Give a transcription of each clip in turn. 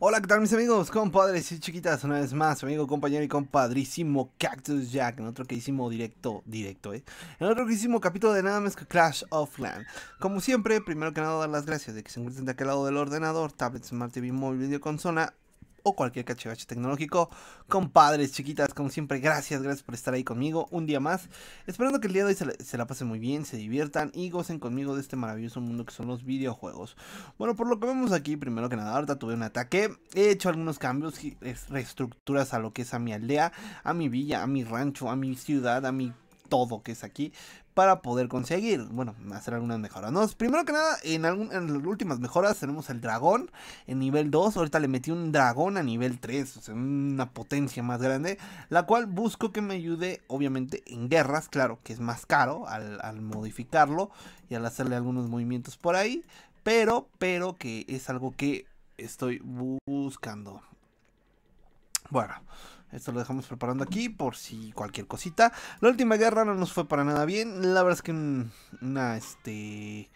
Hola, ¿qué tal mis amigos, compadres y chiquitas? Una vez más, amigo, compañero y compadrísimo Cactus Jack, en otro que hicimos directo, directo, ¿eh? En otro que hicimos capítulo de nada más que Clash of Land. Como siempre, primero que nada, dar las gracias de que se encuentren de aquel lado del ordenador, tablet, smart TV, móvil, videoconsola cualquier cachivache tecnológico. Compadres, chiquitas, como siempre, gracias, gracias por estar ahí conmigo un día más. Esperando que el día de hoy se la, se pasen muy bien, se diviertan y gocen conmigo de este maravilloso mundo que son los videojuegos. Bueno, por lo que vemos aquí, primero que nada, ahorita tuve un ataque. He hecho algunos cambios, reestructuras a lo que es a mi aldea, a mi villa, a mi rancho, a mi ciudad, a mi todo que es aquí para poder conseguir, bueno, hacer algunas mejoras. Primero que nada, en, las últimas mejoras tenemos el dragón en nivel 2. Ahorita le metí un dragón a nivel 3, o sea, una potencia más grande, la cual busco que me ayude, obviamente, en guerras, claro, que es más caro al, al modificarlo y al hacerle algunos movimientos por ahí, pero, pero que es algo que estoy buscando. Bueno, esto lo dejamos preparando aquí por si cualquier cosita. La última guerra no nos fue para nada bien. La verdad es que una, este...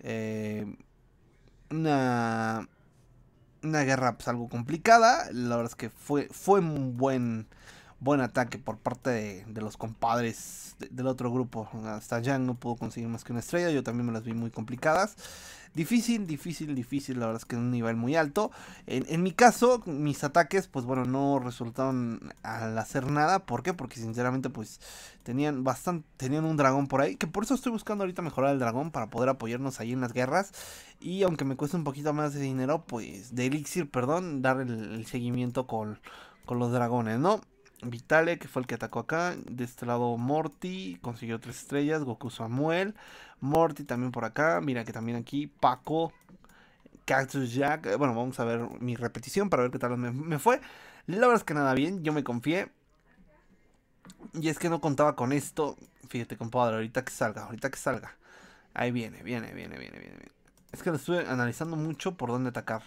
Eh, una... Una guerra pues algo complicada. La verdad es que fue, fue un buen buen ataque por parte de, los compadres del otro grupo. Hasta ya no pudo conseguir más que una estrella, yo también me las vi muy complicadas. Difícil, difícil, difícil, la verdad es que es un nivel muy alto. En, mi caso, mis ataques, pues bueno, no resultaron al hacer nada. ¿Por qué? Porque sinceramente, pues tenían bastante, tenían un dragón por ahí. Que por eso estoy buscando ahorita mejorar el dragón para poder apoyarnos ahí en las guerras. Y aunque me cueste un poquito más de dinero, pues de elixir, perdón, dar el, seguimiento con los dragones, ¿no? Vitale, que fue el que atacó acá. De este lado Morty, consiguió tres estrellas. Goku Samuel. Morty también por acá. Mira que también aquí Paco. Cactus Jack. Eh, bueno, vamos a ver mi repetición para ver qué tal me, fue. La verdad es que nada bien, yo me confié. Y es que no contaba con esto. Fíjate, compadre, ahorita que salga, ahorita que salga. Ahí viene, viene, viene, viene, viene. Es que lo estuve analizando mucho por dónde atacar.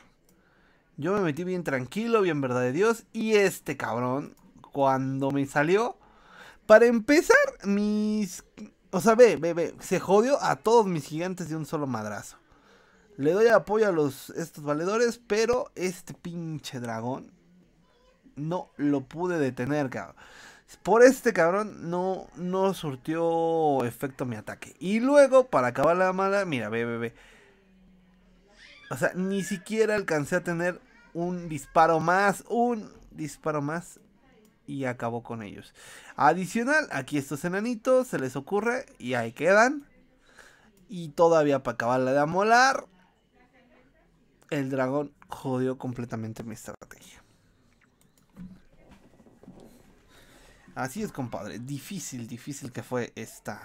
Yo me metí bien tranquilo, bien verdad de Dios. Y este cabrón cuando me salió. Para empezar, mis... O sea, ve, ve, se jodió a todos mis gigantes de un solo madrazo. Le doy apoyo a los, estos valedores, pero este pinche dragón no lo pude detener, cabrón. Por este cabrón no, no surtió efecto mi ataque. Y luego, para acabar la mala, mira, ve, ve, ve. O sea, ni siquiera alcancé a tener un disparo más, un disparo más y acabó con ellos. Adicional, aquí estos enanitos se les ocurre y ahí quedan. Y todavía para la de amolar, el dragón jodió completamente mi estrategia. Así es, compadre. Difícil, difícil que fue esta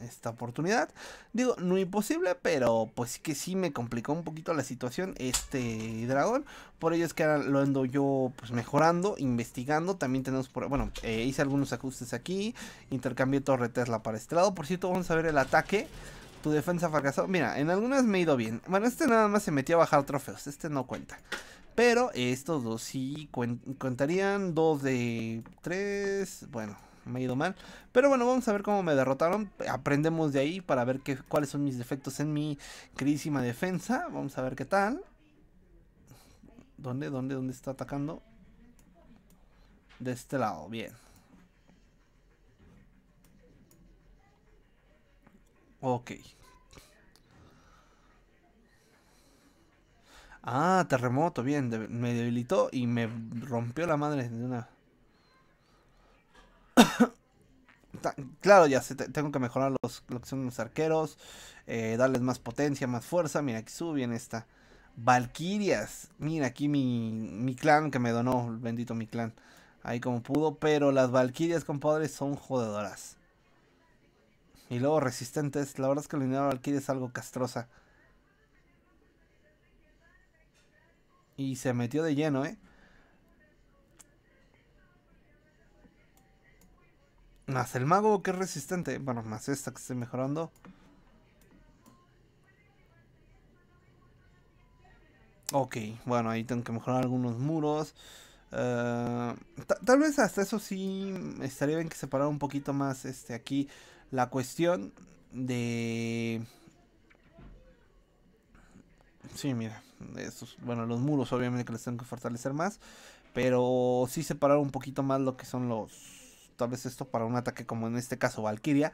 esta oportunidad. Digo, no imposible, pero pues que sí me complicó un poquito la situación este dragón. Por ello es que ahora lo ando yo pues mejorando, investigando. También tenemos por... Bueno, eh, hice algunos ajustes aquí. intercambio torre Tesla para este lado. Por cierto, vamos a ver el ataque. Tu defensa fracasó. Mira, en algunas me he ido bien. Bueno, este nada más se metió a bajar trofeos. Este no cuenta. Pero estos dos sí contarían. Dos de tres. Bueno, me ha ido mal. Pero bueno, vamos a ver cómo me derrotaron. Aprendemos de ahí para ver qué, cuáles son mis defectos en mi queridísima defensa. Vamos a ver qué tal. ¿Dónde, dónde, dónde está atacando? De este lado, bien. Ok. Ah, terremoto, bien, me debilitó y me rompió la madre de una... claro, ya tengo que mejorar los, lo que son los arqueros, eh, darles más potencia, más fuerza. Mira, aquí suben esta. Valkyrias. Mira, aquí mi, mi clan que me donó, bendito mi clan. Ahí como pudo, pero las Valkyrias, compadres, son jodedoras. Y luego resistentes. La verdad es que la unidad Valkyria es algo castrosa. Y se metió de lleno, ¿eh? Más el mago que es resistente. Bueno, más esta que está mejorando. Ok, bueno, ahí tengo que mejorar algunos muros. Eh, tal vez hasta eso sí estaría bien que separar un poquito más este aquí la cuestión de... Sí, mira, bueno, los muros obviamente que les tengo que fortalecer más, pero sí separar un poquito más lo que son los tal vez esto para un ataque como en este caso Valkyria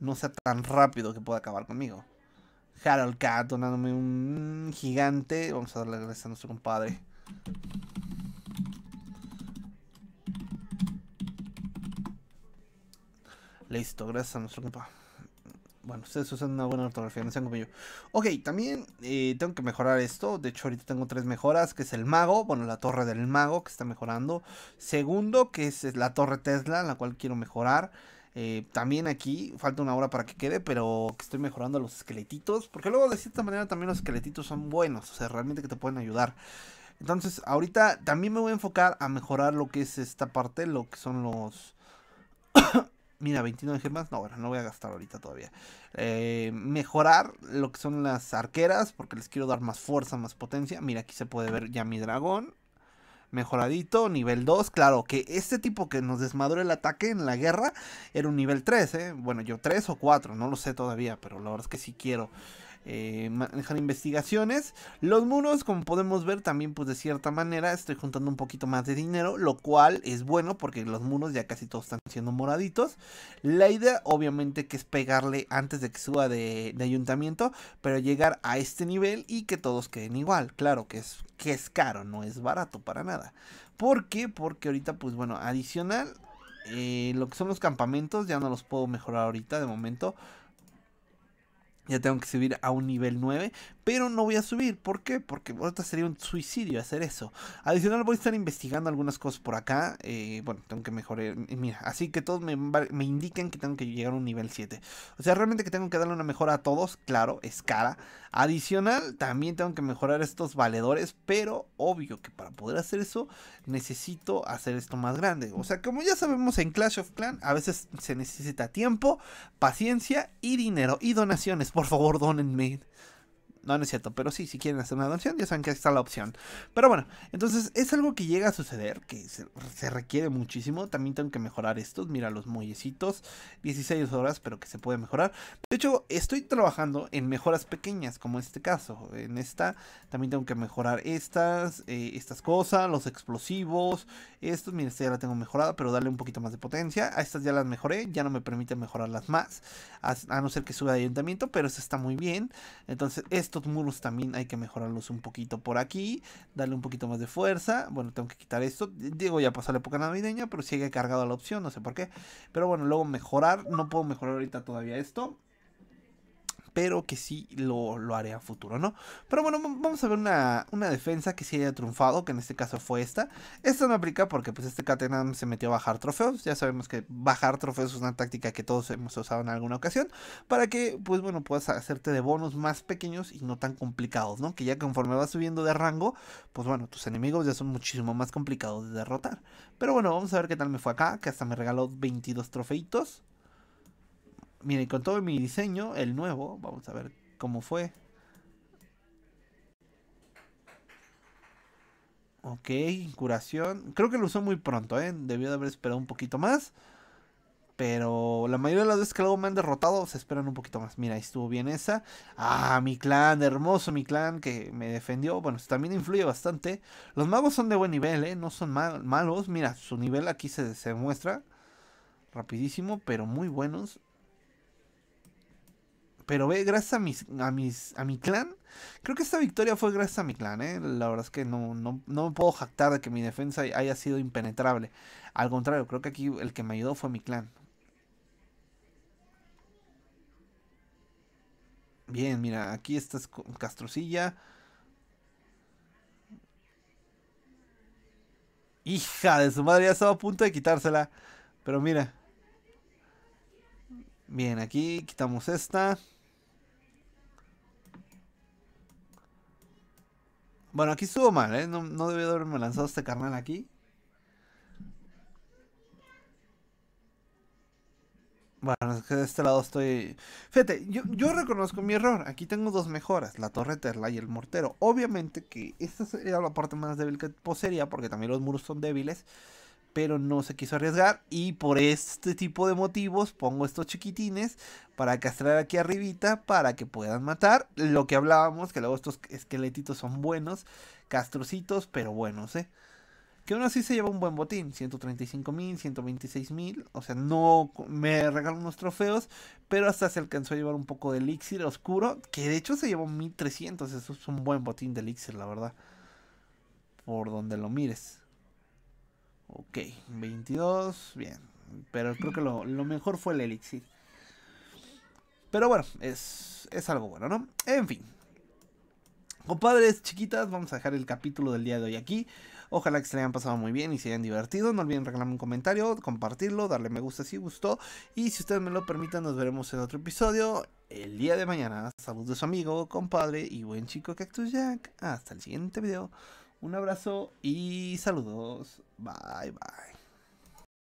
no sea tan rápido que pueda acabar conmigo. Harold Cat donándome un gigante. Vamos a darle gracias a nuestro compadre. Listo, gracias a nuestro compadre. Bueno, ustedes usan una buena ortografía, no sean como yo. Ok, también eh, tengo que mejorar esto. De hecho, ahorita tengo tres mejoras, que es el mago, bueno, la torre del mago, que está mejorando. Segundo, que es, la torre Tesla, la cual quiero mejorar. Eh, también aquí falta una hora para que quede, pero que estoy mejorando los esqueletitos. Porque luego de cierta manera también los esqueletitos son buenos, o sea, realmente que te pueden ayudar. Entonces, ahorita también me voy a enfocar a mejorar lo que es esta parte, lo que son los... Mira, 29 gemas, no, bueno, no voy a gastar ahorita todavía. Eh, mejorar lo que son las arqueras, porque les quiero dar más fuerza, más potencia. Mira, aquí se puede ver ya mi dragón. Mejoradito, nivel 2. Claro, que este tipo que nos desmadró el ataque en la guerra era un nivel 3, ¿eh? Bueno, yo 3 o 4, no lo sé todavía, pero la verdad es que sí quiero eh, manejar investigaciones. Los muros, como podemos ver, también pues de cierta manera estoy juntando un poquito más de dinero, lo cual es bueno porque los muros ya casi todos están siendo moraditos. La idea obviamente que es pegarle antes de que suba de, ayuntamiento, pero llegar a este nivel y que todos queden igual. Claro que es, que es caro, no es barato para nada. ¿Por qué? Porque ahorita pues bueno, adicional... Eh, lo que son los campamentos ya no los puedo mejorar ahorita de momento ya tengo que subir a un nivel 9, pero no voy a subir. ¿Por qué? Porque ahorita sería un suicidio hacer eso. Adicional, voy a estar investigando algunas cosas por acá. Eh, bueno, tengo que mejorar. Eh, mira, así que todos me, me indican que tengo que llegar a un nivel 7. O sea, realmente que tengo que darle una mejora a todos. Claro, es cara. Adicional, también tengo que mejorar estos valedores, pero obvio que para poder hacer eso necesito hacer esto más grande. O sea, como ya sabemos en Clash of Clans, a veces se necesita tiempo, paciencia y dinero y donaciones. Por favor, donenme. No, no es cierto, pero sí, si quieren hacer una donación, ya saben que está la opción. Pero bueno, entonces es algo que llega a suceder, que se, requiere muchísimo. También tengo que mejorar estos, mira los muellecitos, 16 horas, pero que se puede mejorar. De hecho, estoy trabajando en mejoras pequeñas, como este caso. En esta también tengo que mejorar estas, eh, estas cosas, los explosivos, estos, mira, esta ya la tengo mejorada, pero darle un poquito más de potencia. A estas ya las mejoré, ya no me permite mejorarlas más, a, no ser que suba de ayuntamiento, pero esta está muy bien. Entonces, esto muros también hay que mejorarlos un poquito por aquí, darle un poquito más de fuerza. Bueno, tengo que quitar esto. Digo, ya pasó la época navideña, pero sigue cargado la opción, no sé por qué. Pero bueno, luego mejorar. No puedo mejorar ahorita todavía esto pero que sí lo, haré a futuro, ¿no? Pero bueno, vamos a ver una, defensa que sí haya triunfado, que en este caso fue esta. Esta no aplica porque pues este Catenam se metió a bajar trofeos, ya sabemos que bajar trofeos es una táctica que todos hemos usado en alguna ocasión, para que pues bueno, puedas hacerte de bonos más pequeños y no tan complicados, ¿no? Que ya conforme vas subiendo de rango, pues bueno, tus enemigos ya son muchísimo más complicados de derrotar. Pero bueno, vamos a ver qué tal me fue acá, que hasta me regaló 22 trofeitos. Miren, con todo mi diseño, el nuevo, vamos a ver cómo fue. Ok, curación. Creo que lo usó muy pronto, ¿eh? Debió de haber esperado un poquito más. Pero la mayoría de las veces que luego me han derrotado, se esperan un poquito más. Mira, ahí estuvo bien esa. Ah, mi clan, hermoso mi clan, que me defendió. Bueno, también influye bastante. Los magos son de buen nivel, ¿eh? No son malos. Mira, su nivel aquí se, se muestra. Rapidísimo, pero muy buenos. Pero ve, gracias a mis, a mis, a mi clan, creo que esta victoria fue gracias a mi clan, ¿eh? La verdad es que no, no me puedo jactar de que mi defensa haya sido impenetrable. Al contrario, creo que aquí el que me ayudó fue mi clan. Bien, mira, aquí está Castrocilla. Hija de su madre, ya estaba a punto de quitársela. Pero mira. Bien, aquí quitamos esta. Bueno, aquí estuvo mal, ¿eh? No, no debí haberme lanzado este carnal aquí. Bueno, es que de este lado estoy... Fíjate, yo, reconozco mi error. Aquí tengo dos mejoras, la torre Terla y el mortero. Obviamente que esta sería la parte más débil que poseería, porque también los muros son débiles pero no se quiso arriesgar y por este tipo de motivos pongo estos chiquitines para castrar aquí arribita para que puedan matar. Lo que hablábamos, que luego estos esqueletitos son buenos, castrocitos, pero buenos, ¿eh? Que aún así se lleva un buen botín, 135 mil, 126 mil, o sea, no me regalan unos trofeos, pero hasta se alcanzó a llevar un poco de elixir oscuro, que de hecho se llevó 1300, eso es un buen botín de elixir, la verdad, por donde lo mires. Ok, 22, bien. Pero creo que lo, mejor fue el elixir. Pero bueno, es, algo bueno, ¿no? En fin. Compadres, chiquitas, vamos a dejar el capítulo del día de hoy aquí. Ojalá que se hayan pasado muy bien y se hayan divertido. No olviden regalarme un comentario, compartirlo, darle me gusta si gustó. Y si ustedes me lo permiten, nos veremos en otro episodio el día de mañana. Saludos de su amigo, compadre y buen chico Cactus Jack. Hasta el siguiente video. Un abrazo y saludos. Bye bye.